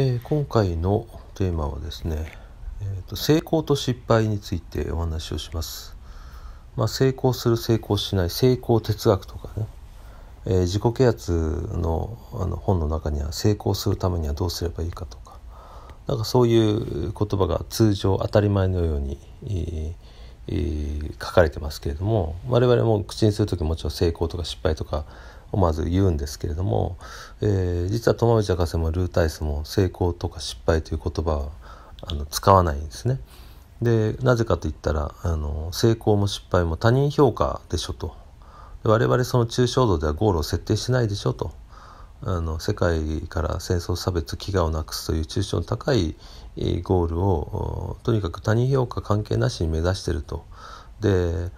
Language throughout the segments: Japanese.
えー、今回のテーマはですね、えーと、成功と失敗についてお話をします、まあ、成功する成功しない成功哲学とかね、えー、自己啓発のあの本の中には成功するためにはどうすればいいかとかなんかそういう言葉が通常当たり前のように、えー、書かれてますけれども我々も口にする時もちろん成功とか失敗とかまず言うんですけれども、えー、実は友道博士もルータイスも成功とか失敗という言葉はあの使わないんですね。でなぜかといったらあの成功も失敗も他人評価でしょと我々その抽象度ではゴールを設定しないでしょとあの世界から戦争差別飢餓をなくすという抽象の高いゴールをとにかく他人評価関係なしに目指しているとで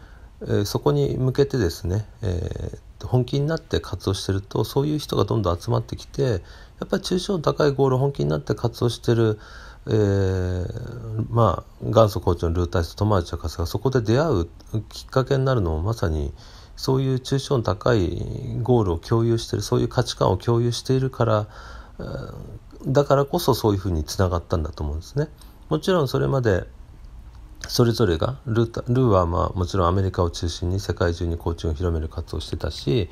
そこに向けてですね、えー、本気になって活動してるとそういう人がどんどん集まってきてやっぱり抽象度高いゴール本気になって活動してる、えー、まあ元祖コーチのルータイスと友達博士がそこで出会うきっかけになるのもまさにそういう抽象度高いゴールを共有してるそういう価値観を共有しているからだからこそそういうふうにつながったんだと思うんですね。もちろんそれまでそれぞれがルーはまあもちろんアメリカを中心に世界中にコーチングを広める活動をしてたし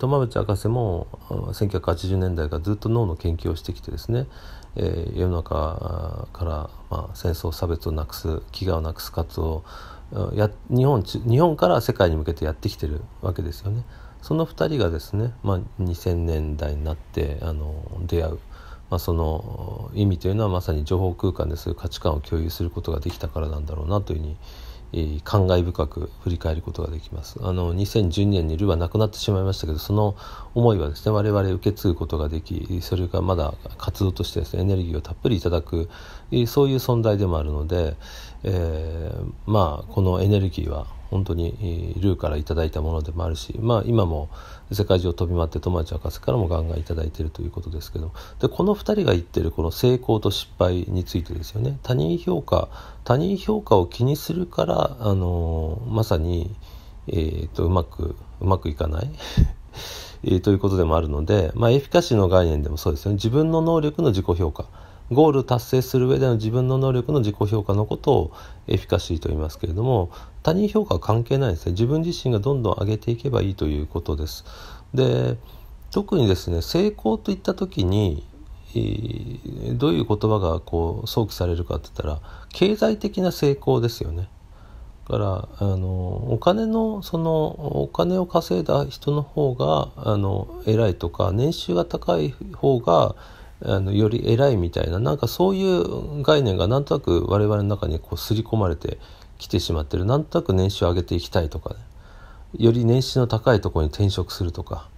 玉淵博士も1980年代からずっと脳の研究をしてきてですね、えー、世の中から、まあ、戦争差別をなくす飢餓をなくす活動をや日本日本から世界に向けてやってきてるわけですよね。その2人がですね、まあ、2000年代になってあの出会う。まあ、その意味というのはまさに情報空間でそういう価値観を共有することができたからなんだろうなというふうに、え感慨深く振り返ることができますあの2012年にルはなくなってしまいましたけどその思いはですね我々受け継ぐことができそれがまだ活動としてですねエネルギーをたっぷりいただく、えそういう存在でもあるので、えー、まあこのエネルギーは本当にルーから頂いたものでもあるし、まあ、今も世界中を飛び回って友達博士からもガンガン頂いてるということですけどでこの2人が言ってるこの成功と失敗についてですよね他人評価他人評価を気にするからあのまさに、えーと、うまくうまくいかない。ということでもあるので、まあ、エフィカシーの概念でもそうですよね自分の能力の自己評価ゴール達成する上での自分の能力の自己評価のことをエフィカシーと言いますけれども他人評価は関係ないですね自分自身がどんどん上げていけばいいということです。で特にですね成功といった時にどういう言葉がこう想起されるかって言ったら経済的な成功ですよね。からあのお金のそのお金を稼いだ人の方があの偉いとか年収が高い方があのより偉いみたいななんかそういう概念がなんとなく我々の中にこう刷り込まれてきてしまってるなんとなく年収を上げていきたいとか、ね、より年収の高いところに転職するとか、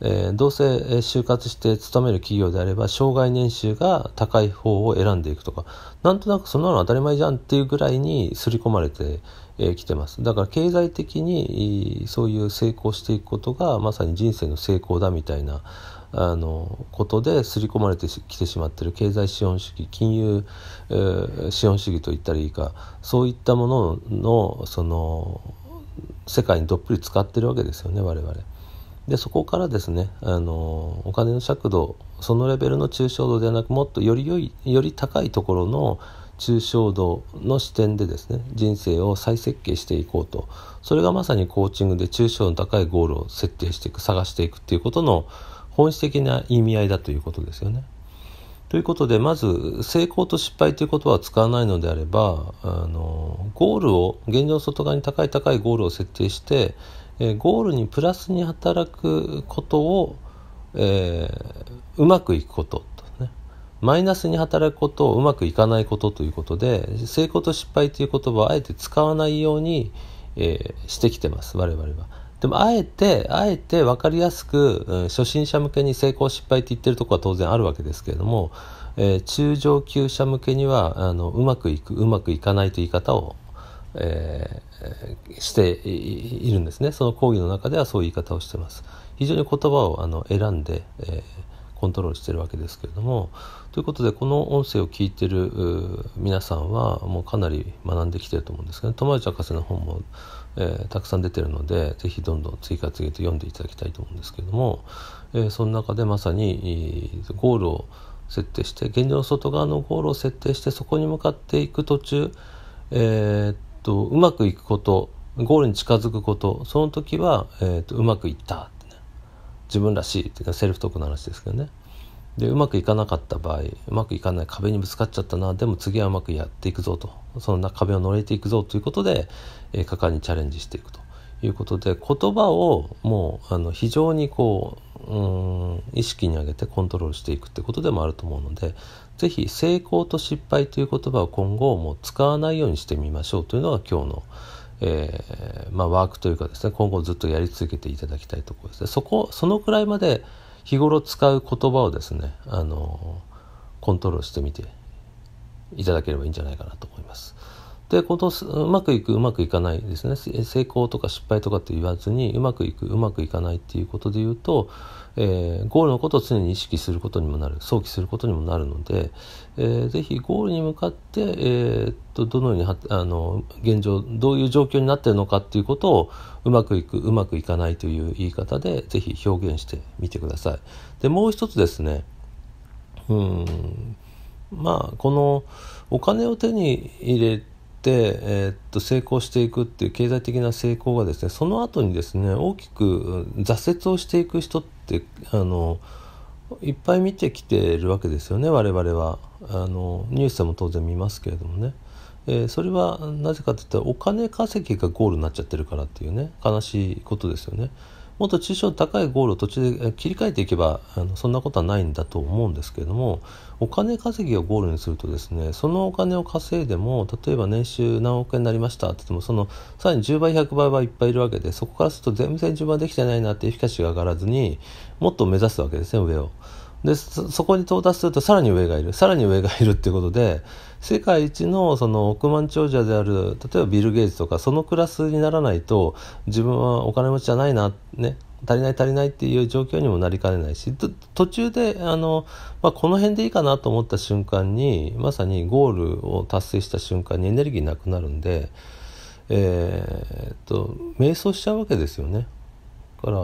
えー、どうせ就活して勤める企業であれば障害年収が高い方を選んでいくとかなんとなくそんなの当たり前じゃんっていうぐらいに刷り込まれてえ来てますだから経済的にそういう成功していくことがまさに人生の成功だみたいなあのことで刷り込まれてきてしまってる経済資本主義金融、えー、資本主義といったらいいかそういったもののその世界にどっぷり使ってるわけですよね我々。でそこからですねあのお金の尺度そのレベルの抽象度ではなくもっとより良いより高いところの抽象度の視点でですね人生を再設計していこうとそれがまさにコーチングで抽象の高いゴールを設定していく探していくっていうことの本質的な意味合いだということですよね。ということでまず成功と失敗ということは使わないのであればあのゴールを現状外側に高い高いゴールを設定してえゴールにプラスに働くことを、えー、うまくいくことと、ね、マイナスに働くことをうまくいかないことということで成功と失敗という言葉をあえて使わないように、えー、してきてます我々は。でも、あえて、あえて分かりやすく、うん、初心者向けに成功失敗って言ってるとこは当然あるわけですけれども、えー、中上級者向けにはあのうまくいくうまくいかないという言い方を、えー、しているんですねその講義の中ではそういう言い方をしています非常に言葉をあの選んで、えー、コントロールしてるわけですけれどもということでこの音声を聞いてる皆さんはもうかなり学んできてると思うんですけど友達博士の本もえー、たくさん出てるのでぜひどんどん追加つげて読んでいただきたいと思うんですけれども、えー、その中でまさに、ゴールを設定して現状の外側のゴールを設定してそこに向かっていく途中、えー、っとうまくいくことゴールに近づくことその時は、えー、っとうまくいった、ね、自分らしいっていうかセルフトークの話ですけどね。でうまくいかなかった場合うまくいかない壁にぶつかっちゃったなでも次はうまくやっていくぞとその壁を乗れていくぞということで、え果敢にチャレンジしていくということで言葉をもうあの非常にこううん意識に上げてコントロールしていくってことでもあると思うので是非成功と失敗という言葉を今後もう使わないようにしてみましょうというのが今日のえー、まあ、ワークというかですね今後ずっとやり続けていただきたいところですねそこそのくらいまで日頃使う言葉をですねあのコントロールしてみていただければいいんじゃないかなと思います。でことうまくいくうまくいかないですね成功とか失敗とかって言わずにうまくいくうまくいかないっていうことで言うと、えー、ゴールのことを常に意識することにもなる想起することにもなるので、えー、ぜひゴールに向かって、えー、っとどのようにはあの現状どういう状況になってるのかっていうことをうまくいくうまくいかないという言い方でぜひ表現してみてください。でもう一つですねうんまあこのお金を手に入れ、えー、っと成功していくっていう経済的な成功がですねその後にですね大きく挫折をしていく人ってあのいっぱい見てきてるわけですよね我々はあのニュースでも当然見ますけれどもね、えー、それはなぜかといったらお金稼ぎがゴールになっちゃってるからっていうね悲しいことですよね。もっと抽象高いゴールを途中で切り替えていけばあのそんなことはないんだと思うんですけれどもお金稼ぎをゴールにするとですねそのお金を稼いでも例えば年収何億円になりましたって言ってもそのさらに10倍100倍はいっぱいいるわけでそこからすると全然順番できてないなっていうき下しが上がらずにもっと目指すわけですね上を。でそこに到達するとさらに上がいるさらに上がいるっていうことで世界一のその億万長者である例えばビル・ゲイツとかそのクラスにならないと自分はお金持ちじゃないなね足りない足りないっていう状況にもなりかねないし途中であの、まあ、この辺でいいかなと思った瞬間にまさにゴールを達成した瞬間にエネルギーなくなるんで、えー、っと迷走しちゃうわけですよね。から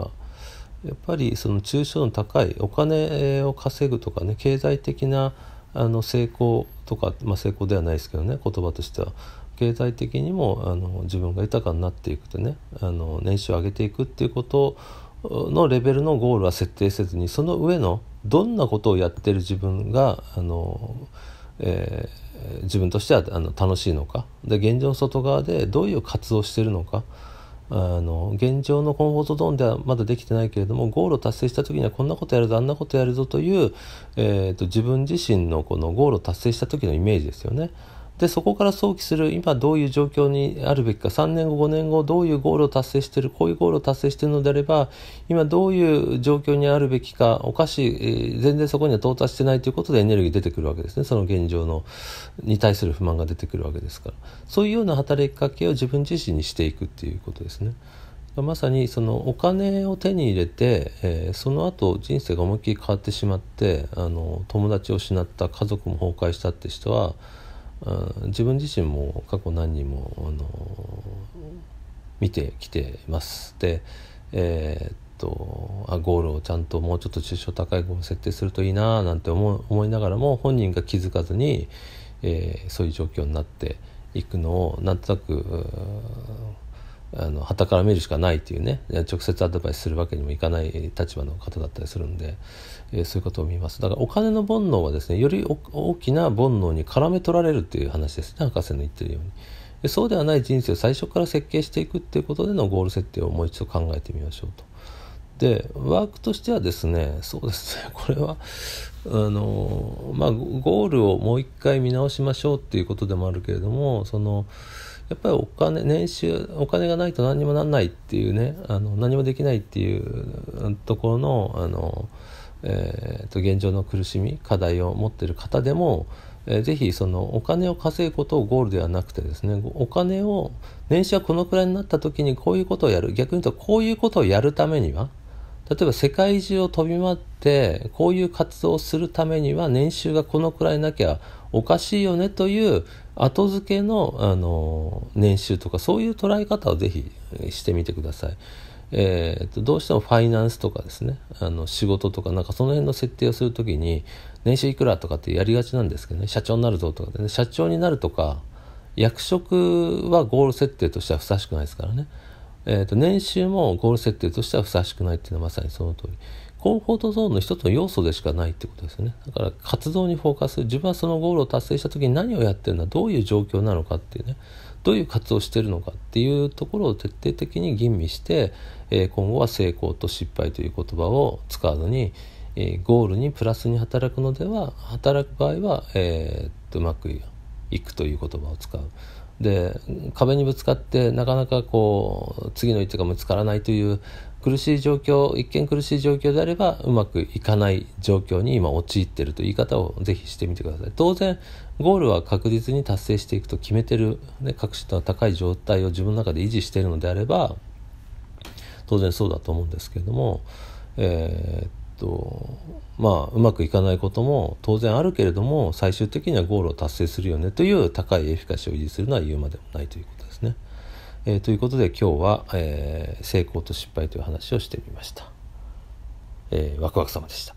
やっぱりその抽象の高いお金を稼ぐとかね経済的なあの成功とか、まあ、成功ではないですけどね言葉としては経済的にもあの自分が豊かになっていくとねあの年収を上げていくっていうことのレベルのゴールは設定せずにその上のどんなことをやってる自分があの、えー、自分としてはあの楽しいのかで現状の外側でどういう活動をしてるのか。あの現状のコンフォートゾーンではまだできてないけれどもゴールを達成した時にはこんなことやるぞあんなことやるぞという、えーと、と自分自身のこのゴールを達成した時のイメージですよね。でそこから想起する今どういう状況にあるべきか3年後5年後どういうゴールを達成してるこういうゴールを達成してるのであれば今どういう状況にあるべきかおかしい、えー、全然そこには到達してないということでエネルギー出てくるわけですねその現状のに対する不満が出てくるわけですからそういうような働きかけを自分自身にしていくっていうことですね。まさにそのお金を手に入れて、えー、その後人生が思いっきり変わってしまってあの友達を失った家族も崩壊したって人は自分自身も過去何人も、あの見てきてます。で、えー、っとあゴールをちゃんともうちょっと抽象高いゴール設定するといいななんて思思いながらも本人が気づかずに、えー、そういう状況になっていくのをなんとなくあの旗から見るしかないっていうね直接アドバイスするわけにもいかない立場の方だったりするんで、えー、そういうことを見ますだからお金の煩悩はですねより大きな煩悩に絡め取られるっていう話ですね博士の言ってるようにでそうではない人生を最初から設計していくっていうことでのゴール設定をもう一度考えてみましょうと。でワークとしてはですねそうですね これはあのまあゴールをもう一回見直しましょうっていうことでもあるけれどもそのやっぱりお金年収お金がないと何にもなんないっていうねあの何もできないっていうところのあの、えー、と現状の苦しみ課題を持ってる方でも、えー、ぜひそのお金を稼ぐことをゴールではなくてですねお金を年収はこのくらいになった時にこういうことをやる逆に言うとこういうことをやるためには例えば世界中を飛び回ってこういう活動をするためには年収がこのくらいなきゃおかしいよねという後付けのあの年収とかそういう捉え方をぜひしてみてください。えーと、どうしてもファイナンスとかですねあの仕事とかなんかその辺の設定をする時に年収いくらとかってやりがちなんですけどね社長になるぞとかで、ね、社長になるとか役職はゴール設定としてはふさわしくないですからね、えーと年収もゴール設定としてはふさわしくないっていうのはまさにその通り。コンフォートゾーンの一つの要素でしかないってことですよねだから活動にフォーカス自分はそのゴールを達成した時に何をやってるのはどういう状況なのかっていうねどういう活動をしてるのかっていうところを徹底的に吟味して、え今後は成功と失敗という言葉を使うのに、えゴールにプラスに働くのでは働く場合は、えー、っとうまくいくという言葉を使う。で壁にぶつかってなかなかこう次の一手が見つからないという苦しい状況一見苦しい状況であればうまくいかない状況に今陥っているという言い方をぜひしてみてください当然ゴールは確実に達成していくと決めてる、ね、確信の高い状態を自分の中で維持しているのであれば当然そうだと思うんですけれどもえー、っとまあうまくいかないことも当然あるけれども最終的にはゴールを達成するよねという高いエフィカシーを維持するのは言うまでもないということですね。えー、ということで今日は、えー、成功と失敗という話をしてみました。えー、ワクワク様でした。